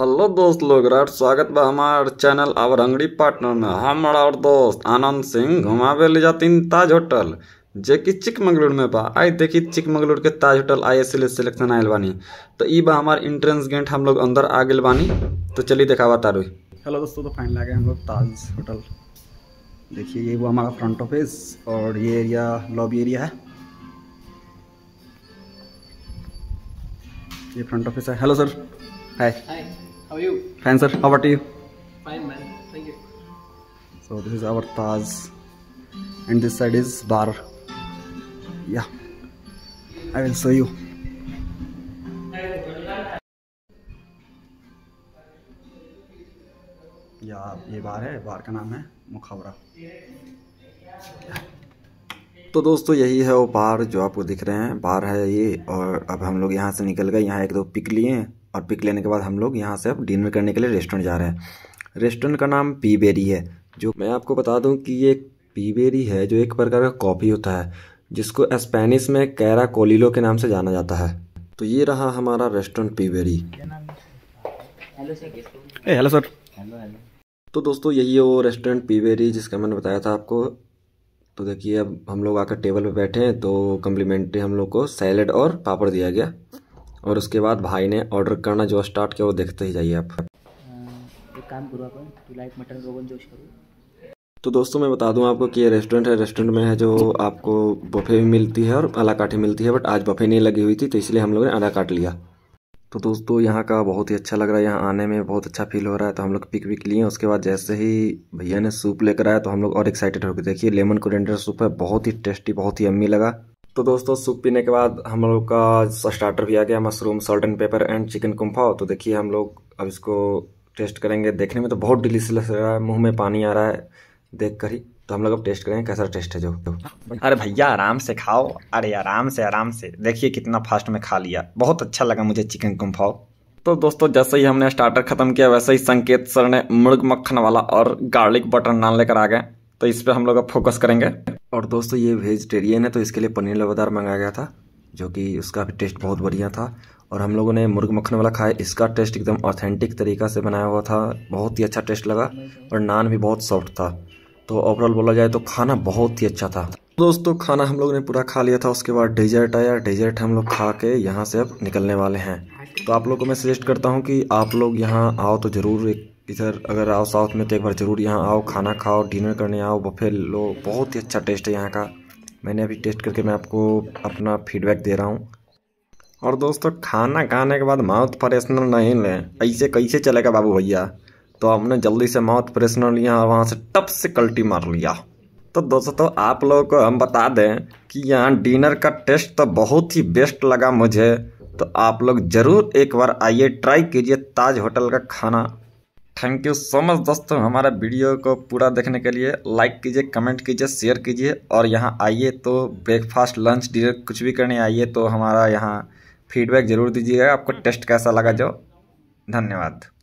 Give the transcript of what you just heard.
Hello दोस्त लोग rot स्वागत बा हमारे चैनल आवर अंगड़ी पार्टनर में हमारा और दोस्त आनंद सिंह घुमावे ले हैं ताज होटल जे कि चिकमंगलूर में बा आई देखी चिकमंगलूर के ताज होटल आई एस सिलेक्शन आएल बानी तो ई बा हमारे इंट्रेंस गेट हम लोग अंदर आ गए बानी तो चलिए दिखावा तारू हेलो दोस्तों तो फाइनल आ गए हम लोग ताज होटल देखिए ये वो हमारा फ्रंट ऑफिस और ये एरिया लॉबी एरिया है ये फ्रंट ऑफिस है hello sir hi How are you? Fine, sir. How about you? Fine, man. Thank you. So this is our Taj, and this side is bar. Yeah, I will show you. या ये बार है बार का नाम है मुखावरा तो दोस्तों यही है वो बार जो आपको दिख रहे हैं बार है ये और अब हम लोग यहाँ से निकल गए यहाँ एक दो पिक लिए और पिक लेने के बाद हम लोग यहाँ से अब डिनर करने के लिए रेस्टोरेंट जा रहे हैं रेस्टोरेंट का नाम पी बेरी है जो मैं आपको बता दूँ कि ये पी बेरी है जो एक प्रकार का कॉफ़ी होता है जिसको स्पेनिश में कैरा कोलिलो के नाम से जाना जाता है तो ये रहा हमारा रेस्टोरेंट पी बेरी हेलो सर तो दोस्तों यही है वो रेस्टोरेंट पी बेरी जिसका मैंने बताया था आपको तो देखिए अब हम लोग आकर टेबल पे बैठे हैं तो कम्प्लीमेंट्री हम लोग को सैलड और पापड़ दिया गया और उसके बाद भाई ने ऑर्डर करना जो स्टार्ट किया वो देखते ही जाइए आप हम्म, एक काम करो लाइक मटन रोगन जोश करो तो दोस्तों मैं बता दूं आपको कि ये रेस्टोरेंट है रेस्टोरेंट में है जो आपको बफे भी मिलती है और आला काठी मिलती है बट आज बफे नहीं लगी हुई थी तो इसलिए हम लोग ने आला काट लिया तो दोस्तों यहाँ का बहुत ही अच्छा लग रहा है यहाँ आने में बहुत अच्छा फील हो रहा है तो हम लोग पिक विक लिए उसके बाद जैसे ही भैया ने सूप लेकर आया तो हम लोग और एक्साइटेड हो गए देखिए लेमन कोरेंडर सूप है बहुत ही टेस्टी बहुत ही अम्मी लगा तो दोस्तों सूप पीने के बाद हम लोग का स्टार्टर भी आ गया mushroom salt and pepper and chicken kung pao तो देखिए हम लोग अब इसको टेस्ट करेंगे देखने में तो बहुत डिलीशियस लग रहा है मुंह में पानी आ रहा है देख कर ही तो हम लोग अब टेस्ट करेंगे कैसा टेस्ट है जो अरे भैया आराम से खाओ अरे आराम से आराम से देखिए कितना फास्ट में खा लिया बहुत अच्छा लगा मुझे चिकन कुम्फाओ तो दोस्तों जैसे ही हमने स्टार्टर खत्म किया वैसे ही संकेत सर ने मुर्ग मक्खन वाला और गार्लिक बटर नान लेकर आ गए तो इस पर हम लोग अब फोकस करेंगे और दोस्तों ये वेजिटेरियन है तो इसके लिए पनीर लवादार मंगाया गया था जो कि उसका भी टेस्ट बहुत बढ़िया था और हम लोगों ने मुर्ग मक्खन वाला खाया इसका टेस्ट एकदम ऑथेंटिक तरीका से बनाया हुआ था बहुत ही अच्छा टेस्ट लगा और नान भी बहुत सॉफ्ट था तो ओवरऑल बोला जाए तो खाना बहुत ही अच्छा था दोस्तों खाना हम लोग ने पूरा खा लिया था उसके बाद डेजर्ट आया डेजर्ट हम लोग खा के यहाँ से अब निकलने वाले हैं तो आप लोगों को मैं सजेस्ट करता हूँ कि आप लोग यहाँ आओ तो ज़रूर एक इधर अगर आओ साउथ में तो एक बार ज़रूर यहाँ आओ खाना खाओ डिनर करने आओ बफे लो बहुत ही अच्छा टेस्ट है यहाँ का मैंने अभी टेस्ट करके मैं आपको अपना फीडबैक दे रहा हूँ और दोस्तों खाना खाने के बाद माउथ फ्रेशनर नहीं लें ऐसे कैसे चलेगा बाबू भैया तो हमने जल्दी से माउथ फ्रेशनर लिया और वहाँ से टप से कल्टी मार लिया तो दोस्तों तो आप लोगों को हम बता दें कि यहाँ डिनर का टेस्ट तो बहुत ही बेस्ट लगा मुझे तो आप लोग ज़रूर एक बार आइए ट्राई कीजिए ताज होटल का खाना थैंक यू सो मच दोस्तों हमारा वीडियो को पूरा देखने के लिए लाइक कीजिए कमेंट कीजिए शेयर कीजिए और यहाँ आइए तो ब्रेकफास्ट लंच डिनर कुछ भी करने आइए तो हमारा यहाँ फीडबैक ज़रूर दीजिएगा आपको हाँ। टेस्ट कैसा लगा जो धन्यवाद